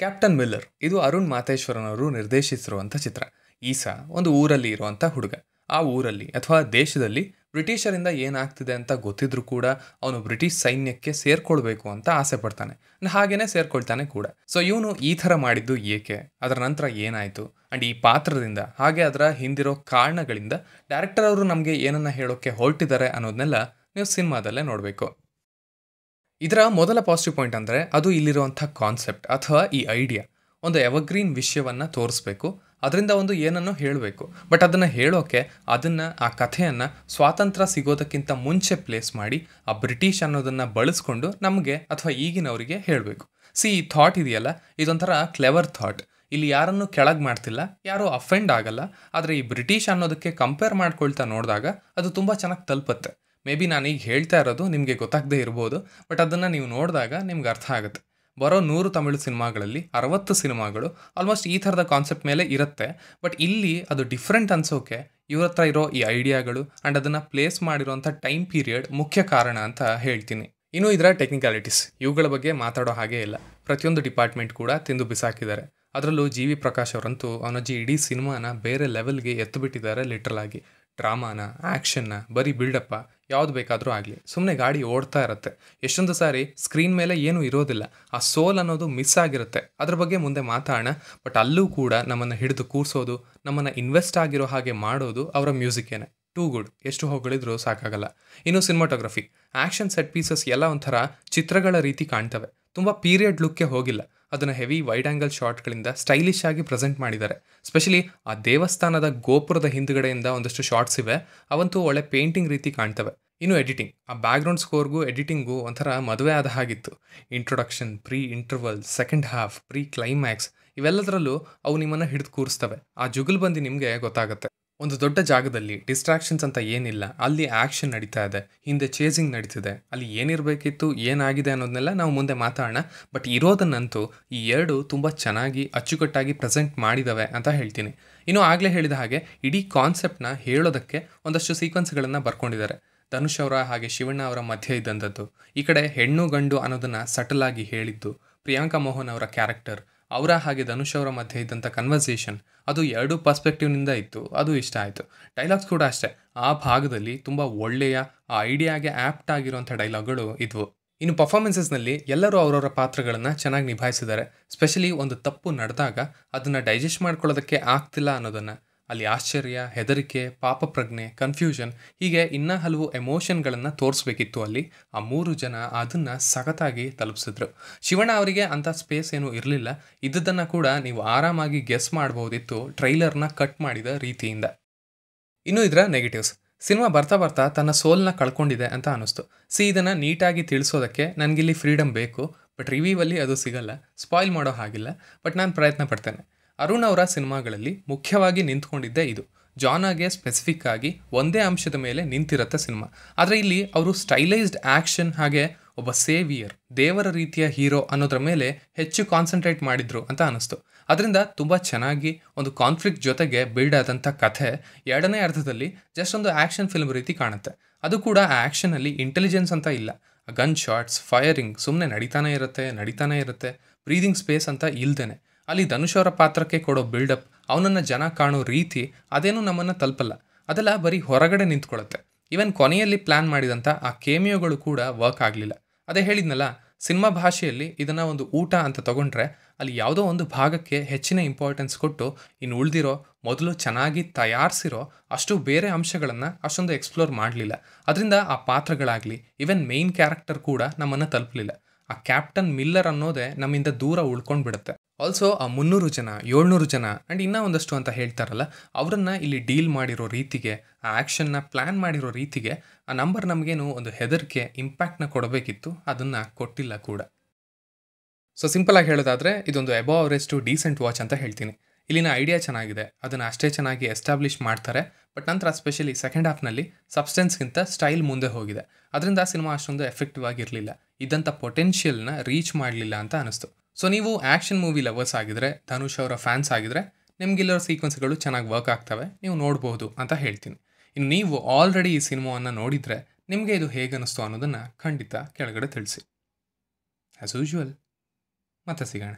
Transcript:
captain Miller ಇದು ಅರುಣ್ ಮಾತೇಶ್ವರನ್ ಅವರು ನಿರ್ದೇಶಿಸಿರುವಂಥ ಚಿತ್ರ ಈಸಾ ಒಂದು ಊರಲ್ಲಿ ಇರುವಂಥ ಹುಡುಗ ಆ ಊರಲ್ಲಿ ಅಥವಾ ದೇಶದಲ್ಲಿ ಬ್ರಿಟಿಷರಿಂದ ಏನಾಗ್ತಿದೆ ಅಂತ ಗೊತ್ತಿದ್ರು ಕೂಡ ಅವನು ಬ್ರಿಟಿಷ್ ಸೈನ್ಯಕ್ಕೆ ಸೇರ್ಕೊಳ್ಬೇಕು ಅಂತ ಆಸೆ ಪಡ್ತಾನೆ ಹಾಗೇನೆ ಸೇರ್ಕೊಳ್ತಾನೆ ಕೂಡ ಸೊ ಇವನು ಈ ಥರ ಮಾಡಿದ್ದು ಏಕೆ ಅದರ ನಂತರ ಏನಾಯಿತು ಆ್ಯಂಡ್ ಈ ಪಾತ್ರದಿಂದ ಹಾಗೆ ಅದರ ಹಿಂದಿರೋ ಕಾರಣಗಳಿಂದ ಡೈರೆಕ್ಟರ್ ಅವರು ನಮಗೆ ಏನನ್ನ ಹೇಳೋಕ್ಕೆ ಹೊರಟಿದ್ದಾರೆ ಅನ್ನೋದನ್ನೆಲ್ಲ ನೀವು ಸಿನಿಮಾದಲ್ಲೇ ನೋಡಬೇಕು ಇದರ ಮೊದಲ ಪಾಸಿಟಿವ್ ಪಾಯಿಂಟ್ ಅಂದರೆ ಅದು ಇಲ್ಲಿರುವಂಥ ಕಾನ್ಸೆಪ್ಟ್ ಅಥವಾ ಈ ಐಡಿಯಾ ಒಂದು ಎವರ್ಗ್ರೀನ್ ವಿಷಯವನ್ನು ತೋರಿಸ್ಬೇಕು ಅದರಿಂದ ಒಂದು ಏನನ್ನು ಹೇಳಬೇಕು ಬಟ್ ಅದನ್ನು ಹೇಳೋಕ್ಕೆ ಅದನ್ನು ಆ ಕಥೆಯನ್ನು ಸ್ವಾತಂತ್ರ್ಯ ಸಿಗೋದಕ್ಕಿಂತ ಮುಂಚೆ ಪ್ಲೇಸ್ ಮಾಡಿ ಆ ಬ್ರಿಟಿಷ್ ಅನ್ನೋದನ್ನು ಬಳಸ್ಕೊಂಡು ನಮಗೆ ಅಥವಾ ಈಗಿನವರಿಗೆ ಹೇಳಬೇಕು ಸಿ ಈ ಥಾಟ್ ಇದೆಯಲ್ಲ ಇದೊಂಥರ ಕ್ಲೆವರ್ ಥಾಟ್ ಇಲ್ಲಿ ಯಾರನ್ನು ಕೆಳಗೆ ಮಾಡ್ತಿಲ್ಲ ಯಾರೂ ಅಫೆಂಡ್ ಆಗಲ್ಲ ಆದರೆ ಈ ಬ್ರಿಟಿಷ್ ಅನ್ನೋದಕ್ಕೆ ಕಂಪೇರ್ ಮಾಡ್ಕೊಳ್ತಾ ನೋಡಿದಾಗ ಅದು ತುಂಬ ಚೆನ್ನಾಗಿ ತಲುಪತ್ತೆ ಮೇ ಬಿ ಈಗ ಹೇಳ್ತಾ ಇರೋದು ನಿಮಗೆ ಗೊತ್ತಾಗದೇ ಇರ್ಬೋದು ಬಟ್ ಅದನ್ನು ನೀವು ನೋಡಿದಾಗ ನಿಮ್ಗೆ ಅರ್ಥ ಆಗುತ್ತೆ ಬರೋ ನೂರು ತಮಿಳು ಸಿನಿಮಾಗಳಲ್ಲಿ ಅರವತ್ತು ಸಿನಿಮಾಗಳು ಆಲ್ಮೋಸ್ಟ್ ಈ ಥರದ ಕಾನ್ಸೆಪ್ಟ್ ಮೇಲೆ ಇರುತ್ತೆ ಬಟ್ ಇಲ್ಲಿ ಅದು ಡಿಫ್ರೆಂಟ್ ಅನ್ಸೋಕೆ ಇವ್ರ ಹತ್ರ ಇರೋ ಈ ಐಡಿಯಾಗಳು ಆ್ಯಂಡ್ ಅದನ್ನು ಪ್ಲೇಸ್ ಮಾಡಿರೋಂಥ ಟೈಮ್ ಪೀರಿಯಡ್ ಮುಖ್ಯ ಕಾರಣ ಅಂತ ಹೇಳ್ತೀನಿ ಇನ್ನು ಇದರ ಟೆಕ್ನಿಕಾಲಿಟೀಸ್ ಇವುಗಳ ಬಗ್ಗೆ ಮಾತಾಡೋ ಹಾಗೇ ಇಲ್ಲ ಪ್ರತಿಯೊಂದು ಡಿಪಾರ್ಟ್ಮೆಂಟ್ ಕೂಡ ತಿಂದು ಬಿಸಾಕಿದ್ದಾರೆ ಅದರಲ್ಲೂ ಜಿ ವಿ ಪ್ರಕಾಶ್ ಅವರಂತೂ ಜಿ ಇಡೀ ಸಿನಿಮಾನ ಬೇರೆ ಲೆವೆಲ್ಗೆ ಎತ್ತಿಬಿಟ್ಟಿದ್ದಾರೆ ಲಿಟ್ರಲ್ ಆಗಿ ಡ್ರಾಮಾನ ಆ್ಯಕ್ಷನ್ನ ಬರೀ ಬಿಲ್ಡಪ್ಪ ಯಾವ್ದು ಬೇಕಾದರೂ ಆಗಲಿ ಸುಮ್ಮನೆ ಗಾಡಿ ಓಡ್ತಾ ಇರುತ್ತೆ ಎಷ್ಟೊಂದು ಸಾರಿ ಸ್ಕ್ರೀನ್ ಮೇಲೆ ಏನೂ ಇರೋದಿಲ್ಲ ಆ ಸೋಲ್ ಅನ್ನೋದು ಮಿಸ್ ಆಗಿರುತ್ತೆ ಅದ್ರ ಬಗ್ಗೆ ಮುಂದೆ ಮಾತಾಡೋಣ ಬಟ್ ಅಲ್ಲೂ ಕೂಡ ನಮ್ಮನ್ನು ಹಿಡಿದು ಕೂರಿಸೋದು ನಮ್ಮನ್ನು ಇನ್ವೆಸ್ಟ್ ಆಗಿರೋ ಹಾಗೆ ಮಾಡೋದು ಅವರ ಮ್ಯೂಸಿಕ್ಕೇನೆ ಟೂ ಗುಡ್ ಎಷ್ಟು ಹೊಗಳಿದ್ರೂ ಸಾಕಾಗಲ್ಲ ಇನ್ನು ಸಿನಿಮಾಟೋಗ್ರಫಿ ಆ್ಯಕ್ಷನ್ ಸೆಟ್ ಪೀಸಸ್ ಎಲ್ಲ ಒಂಥರ ಚಿತ್ರಗಳ ರೀತಿ ಕಾಣ್ತವೆ ತುಂಬ ಪೀರಿಯಡ್ ಲುಕ್ಕೇ ಹೋಗಿಲ್ಲ ಅದನ್ನು ಹೆವಿ ವೈಡ್ ಆ್ಯಂಗಲ್ ಶಾಟ್ಗಳಿಂದ ಸ್ಟೈಲಿಶ್ ಆಗಿ ಪ್ರೆಸೆಂಟ್ ಮಾಡಿದ್ದಾರೆ ಸ್ಪೆಷಲಿ ಆ ದೇವಸ್ಥಾನದ ಗೋಪುರದ ಹಿಂದುಗಡೆಯಿಂದ ಒಂದಷ್ಟು ಶಾರ್ಟ್ಸ್ ಇವೆ ಅವಂತೂ ಒಳ್ಳೆ ಪೇಂಟಿಂಗ್ ರೀತಿ ಕಾಣ್ತವೆ ಇನ್ನು ಎಡಿಟಿಂಗ್ ಆ ಬ್ಯಾಕ್ಗ್ರೌಂಡ್ ಸ್ಕೋರ್ಗೂ ಎಡಿಟಿಂಗು ಒಂಥರ ಮದುವೆ ಆದ ಹಾಗಿತ್ತು introduction pre interval second half pre climax ಇವೆಲ್ಲದರಲ್ಲೂ ಅವು ನಿಮ್ಮನ್ನು ಹಿಡಿದು ಕೂರಿಸ್ತವೆ ಆ ಜುಗಲ್ ಬಂದು ನಿಮಗೆ ಗೊತ್ತಾಗುತ್ತೆ ಒಂದು ದೊಡ್ಡ ಜಾಗದಲ್ಲಿ ಡಿಸ್ಟ್ರಾಕ್ಷನ್ಸ್ ಅಂತ ಏನಿಲ್ಲ ಅಲ್ಲಿ ಆ್ಯಕ್ಷನ್ ನಡೀತಾ ಇದೆ ಹಿಂದೆ ಚೇಸಿಂಗ್ ನಡೀತಿದೆ ಅಲ್ಲಿ ಏನಿರಬೇಕಿತ್ತು ಏನಾಗಿದೆ ಅನ್ನೋದನ್ನೆಲ್ಲ ನಾವು ಮುಂದೆ ಮಾತಾಡೋಣ ಬಟ್ ಇರೋದನ್ನಂತೂ ಈ ಎರಡು ತುಂಬ ಚೆನ್ನಾಗಿ ಅಚ್ಚುಕಟ್ಟಾಗಿ ಪ್ರೆಸೆಂಟ್ ಮಾಡಿದ್ದಾವೆ ಅಂತ ಹೇಳ್ತೀನಿ ಇನ್ನು ಆಗಲೇ ಹೇಳಿದ ಹಾಗೆ ಇಡೀ ಕಾನ್ಸೆಪ್ಟ್ನ ಹೇಳೋದಕ್ಕೆ ಒಂದಷ್ಟು ಸೀಕ್ವೆನ್ಸ್ಗಳನ್ನು ಬರ್ಕೊಂಡಿದ್ದಾರೆ ಧನುಷ್ ಅವರ ಹಾಗೆ ಶಿವಣ್ಣ ಅವರ ಮಧ್ಯೆ ಇದ್ದಂಥದ್ದು ಈ ಕಡೆ ಹೆಣ್ಣು ಗಂಡು ಅನ್ನೋದನ್ನು ಆಗಿ ಹೇಳಿದ್ದು ಪ್ರಿಯಾಂಕಾ ಮೋಹನ್ ಅವರ ಕ್ಯಾರೆಕ್ಟರ್ ಅವರ ಹಾಗೆ ಧನುಷ್ ಅವರ ಮಧ್ಯೆ ಇದ್ದಂಥ ಕನ್ವರ್ಸೇಷನ್ ಅದು ಎರಡು ಪರ್ಸ್ಪೆಕ್ಟಿವ್ನಿಂದ ಇತ್ತು ಅದು ಇಷ್ಟ ಆಯಿತು ಡೈಲಾಗ್ಸ್ ಕೂಡ ಅಷ್ಟೇ ಆ ಭಾಗದಲ್ಲಿ ತುಂಬ ಒಳ್ಳೆಯ ಆ ಐಡಿಯಾಗೆ ಆ್ಯಪ್ಟ್ ಆಗಿರುವಂಥ ಡೈಲಾಗ್ಗಳು ಇದ್ವು ಇನ್ನು ಪರ್ಫಾರ್ಮೆನ್ಸಸ್ನಲ್ಲಿ ಎಲ್ಲರೂ ಅವರವರ ಪಾತ್ರಗಳನ್ನು ಚೆನ್ನಾಗಿ ನಿಭಾಯಿಸಿದ್ದಾರೆ ಸ್ಪೆಷಲಿ ಒಂದು ತಪ್ಪು ನಡೆದಾಗ ಅದನ್ನು ಡೈಜೆಸ್ಟ್ ಮಾಡ್ಕೊಳ್ಳೋದಕ್ಕೆ ಆಗ್ತಿಲ್ಲ ಅನ್ನೋದನ್ನು ಅಲ್ಲಿ ಆಶ್ಚರ್ಯ ಹೆದರಿಕೆ ಪಾಪ ಪ್ರಜ್ಞೆ ಕನ್ಫ್ಯೂಷನ್ ಹೀಗೆ ಇನ್ನೂ ಹಲವು ಎಮೋಷನ್ಗಳನ್ನು ತೋರಿಸ್ಬೇಕಿತ್ತು ಅಲ್ಲಿ ಆ ಮೂರು ಜನ ಅದನ್ನು ಸಖತ್ತಾಗಿ ತಲುಪಿಸಿದ್ರು ಶಿವಣ್ಣ ಅವರಿಗೆ ಅಂಥ ಸ್ಪೇಸ್ ಏನೂ ಇರಲಿಲ್ಲ ಇದ್ದದನ್ನು ಕೂಡ ನೀವು ಆರಾಮಾಗಿ ಗೆಸ್ ಮಾಡ್ಬೋದಿತ್ತು ಟ್ರೈಲರ್ನ ಕಟ್ ಮಾಡಿದ ರೀತಿಯಿಂದ ಇನ್ನು ಇದರ ನೆಗೆಟಿವ್ಸ್ ಸಿನಿಮಾ ಬರ್ತಾ ಬರ್ತಾ ತನ್ನ ಸೋಲ್ನ ಕಳ್ಕೊಂಡಿದೆ ಅಂತ ಅನಿಸ್ತು ಸಿ ಇದನ್ನು ನೀಟಾಗಿ ತಿಳಿಸೋದಕ್ಕೆ ನನಗಿಲ್ಲಿ ಫ್ರೀಡಮ್ ಬೇಕು ಬಟ್ ರಿವ್ಯೂವಲ್ಲಿ ಅದು ಸಿಗಲ್ಲ ಸ್ಪಾಯ್ಲ್ ಮಾಡೋ ಹಾಗಿಲ್ಲ ಬಟ್ ನಾನು ಪ್ರಯತ್ನ ಪಡ್ತೇನೆ ಅರುಣ್ ಅವರ ಸಿನಿಮಾಗಳಲ್ಲಿ ಮುಖ್ಯವಾಗಿ ನಿಂತ್ಕೊಂಡಿದ್ದೇ ಇದು ಜಾನಾಗೆ ಸ್ಪೆಸಿಫಿಕ್ ಆಗಿ ಒಂದೇ ಅಂಶದ ಮೇಲೆ ನಿಂತಿರತ್ತೆ ಸಿನಿಮಾ ಆದರೆ ಇಲ್ಲಿ ಅವರು ಸ್ಟೈಲೈಸ್ಡ್ ಆ್ಯಕ್ಷನ್ ಹಾಗೆ ಒಬ್ಬ ಸೇವಿಯರ್ ದೇವರ ರೀತಿಯ ಹೀರೋ ಅನ್ನೋದ್ರ ಮೇಲೆ ಹೆಚ್ಚು ಕಾನ್ಸಂಟ್ರೇಟ್ ಮಾಡಿದ್ರು ಅಂತ ಅನಿಸ್ತು ಅದರಿಂದ ತುಂಬ ಚೆನ್ನಾಗಿ ಒಂದು ಕಾನ್ಫ್ಲಿಕ್ಟ್ ಜೊತೆಗೆ ಬಿಲ್ಡ್ ಆದಂಥ ಕಥೆ ಎರಡನೇ ಅರ್ಧದಲ್ಲಿ ಜಸ್ಟ್ ಒಂದು ಆ್ಯಕ್ಷನ್ ಫಿಲ್ಮ್ ರೀತಿ ಕಾಣುತ್ತೆ ಅದು ಕೂಡ ಆ ಆ್ಯಕ್ಷನಲ್ಲಿ ಇಂಟೆಲಿಜೆನ್ಸ್ ಅಂತ ಇಲ್ಲ ಗನ್ ಶಾಟ್ಸ್ ಫೈರಿಂಗ್ ಸುಮ್ಮನೆ ನಡೀತಾನೆ ಇರುತ್ತೆ ನಡೀತಾನೆ ಇರುತ್ತೆ ಬ್ರೀದಿಂಗ್ ಸ್ಪೇಸ್ ಅಂತ ಇಲ್ದೇನೆ ಅಲ್ಲಿ ಧನುಷ್ ಅವರ ಪಾತ್ರಕ್ಕೆ ಕೊಡೋ ಬಿಲ್ಡಪ್ ಅವನನ್ನು ಜನ ಕಾಣೋ ರೀತಿ ಅದೇನೂ ನಮ್ಮನ್ನು ತಲುಪಲ್ಲ ಅದೆಲ್ಲ ಬರೀ ಹೊರಗಡೆ ನಿಂತ್ಕೊಳ್ಳುತ್ತೆ ಈವನ್ ಕೊನೆಯಲ್ಲಿ ಪ್ಲ್ಯಾನ್ ಮಾಡಿದಂಥ ಆ ಕೇಮಿಯೋಗಳು ಕೂಡ ವರ್ಕ್ ಆಗಲಿಲ್ಲ ಅದೇ ಹೇಳಿದ್ನಲ್ಲ ಸಿನಿಮಾ ಭಾಷೆಯಲ್ಲಿ ಇದನ್ನು ಒಂದು ಊಟ ಅಂತ ತಗೊಂಡ್ರೆ ಅಲ್ಲಿ ಯಾವುದೋ ಒಂದು ಭಾಗಕ್ಕೆ ಹೆಚ್ಚಿನ ಇಂಪಾರ್ಟೆನ್ಸ್ ಕೊಟ್ಟು ಇನ್ನು ಉಳಿದಿರೋ ಮೊದಲು ಚೆನ್ನಾಗಿ ತಯಾರಿಸಿರೋ ಅಷ್ಟು ಬೇರೆ ಅಂಶಗಳನ್ನು ಅಷ್ಟೊಂದು ಎಕ್ಸ್ಪ್ಲೋರ್ ಮಾಡಲಿಲ್ಲ ಅದರಿಂದ ಆ ಪಾತ್ರಗಳಾಗಲಿ ಈವನ್ ಮೇಯ್ನ್ ಕ್ಯಾರೆಕ್ಟರ್ ಕೂಡ ನಮ್ಮನ್ನು ತಲುಪಲಿಲ್ಲ ಆ ಕ್ಯಾಪ್ಟನ್ ಮಿಲ್ಲರ್ ಅನ್ನೋದೇ ನಮ್ಮಿಂದ ದೂರ ಉಳ್ಕೊಂಡು ಬಿಡುತ್ತೆ ಆಲ್ಸೋ ಆ ಮುನ್ನೂರು ಜನ ಏಳ್ನೂರು ಜನ ಆ್ಯಂಡ್ ಇನ್ನೂ ಒಂದಷ್ಟು ಅಂತ ಹೇಳ್ತಾರಲ್ಲ ಅವರನ್ನು ಇಲ್ಲಿ ಡೀಲ್ ಮಾಡಿರೋ ರೀತಿಗೆ ಆ ಆ್ಯಕ್ಷನ್ನ ಪ್ಲ್ಯಾನ್ ಮಾಡಿರೋ ರೀತಿಗೆ ಆ ನಂಬರ್ ನಮಗೇನು ಒಂದು ಹೆದರಿಕೆ ಇಂಪ್ಯಾಕ್ಟ್ನ ಕೊಡಬೇಕಿತ್ತು ಅದನ್ನು ಕೊಟ್ಟಿಲ್ಲ ಕೂಡ ಸೊ ಸಿಂಪಲಾಗಿ ಹೇಳೋದಾದರೆ ಇದೊಂದು ಎಬೋ ಅವರೇಜ್ ಡೀಸೆಂಟ್ ವಾಚ್ ಅಂತ ಹೇಳ್ತೀನಿ ಇಲ್ಲಿನ ಐಡಿಯಾ ಚೆನ್ನಾಗಿದೆ ಅದನ್ನು ಅಷ್ಟೇ ಚೆನ್ನಾಗಿ ಎಸ್ಟಾಬ್ಲಿಷ್ ಮಾಡ್ತಾರೆ ಬಟ್ ನಂತರ ಸ್ಪೆಷಲಿ ಸೆಕೆಂಡ್ ಹಾಫ್ನಲ್ಲಿ ಸಬ್ಸ್ಟೆನ್ಸ್ಗಿಂತ ಸ್ಟೈಲ್ ಮುಂದೆ ಹೋಗಿದೆ ಅದರಿಂದ ಆ ಸಿನಿಮಾ ಅಷ್ಟೊಂದು ಎಫೆಕ್ಟಿವ್ ಆಗಿರಲಿಲ್ಲ ಇದ್ದಂಥ ಪೊಟೆನ್ಷಿಯಲ್ನ ರೀಚ್ ಮಾಡಲಿಲ್ಲ ಅಂತ ಅನಿಸ್ತು ಸೊ ನೀವು ಆ್ಯಕ್ಷನ್ ಮೂವಿ ಲವರ್ಸ್ ಆಗಿದ್ರೆ ಧನುಷ್ ಅವರ ಫ್ಯಾನ್ಸ್ ಆಗಿದ್ರೆ ನಿಮ್ಗೆಲ್ಲರ ಸೀಕ್ವೆನ್ಸ್ಗಳು ಚೆನ್ನಾಗಿ ವರ್ಕ್ ಆಗ್ತವೆ ನೀವು ನೋಡ್ಬೋದು ಅಂತ ಹೇಳ್ತೀನಿ ಇನ್ನು ನೀವು ಆಲ್ರೆಡಿ ಈ ಸಿನಿಮಾವನ್ನು ನೋಡಿದರೆ ನಿಮಗೆ ಇದು ಹೇಗೆ ಅನ್ನಿಸ್ತು ಅನ್ನೋದನ್ನು ಖಂಡಿತ ಕೆಳಗಡೆ ತಿಳಿಸಿ ಆ್ಯಸ್ ಯೂಶುವಲ್ ಮತ್ತೆ ಸಿಗೋಣ